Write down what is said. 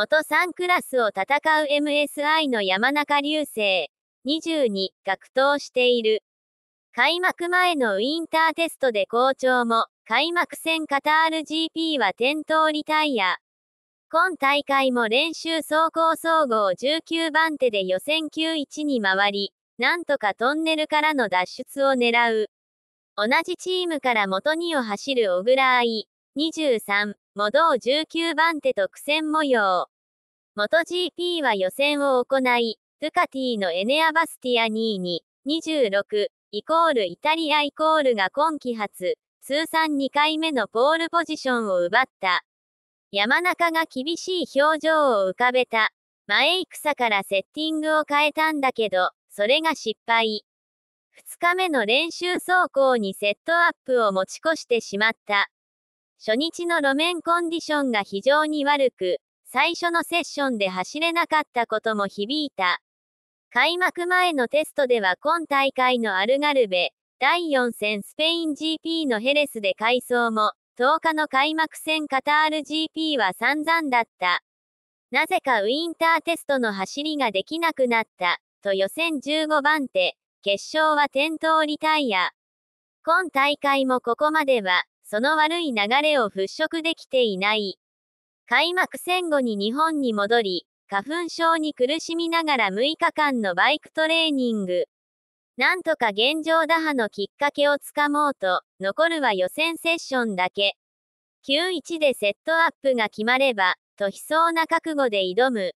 元3クラスを戦う MSI の山中流星22格闘している。開幕前のウィンターテストで好調も、開幕戦カタール GP は転倒リタイア。今大会も練習走行総合19番手で予選91に回り、なんとかトンネルからの脱出を狙う。同じチームから元2を走る小倉愛、23、モドー19番手と苦戦模様。MotoGP は予選を行い、ドゥカティのエネアバスティア2に、26、イコールイタリアイコールが今季初、通算2回目のポールポジションを奪った。山中が厳しい表情を浮かべた。前戦からセッティングを変えたんだけど、それが失敗。2日目の練習走行にセットアップを持ち越してしまった。初日の路面コンディションが非常に悪く、最初のセッションで走れなかったことも響いた。開幕前のテストでは今大会のアルガルベ、第4戦スペイン GP のヘレスで改装も、10日の開幕戦カタール GP は散々だった。なぜかウィンターテストの走りができなくなった、と予選15番手、決勝は転倒リタイア。今大会もここまでは、その悪い流れを払拭できていない。開幕戦後に日本に戻り、花粉症に苦しみながら6日間のバイクトレーニング。なんとか現状打破のきっかけをつかもうと、残るは予選セッションだけ。9-1でセットアップが決まれば、と悲壮な覚悟で挑む。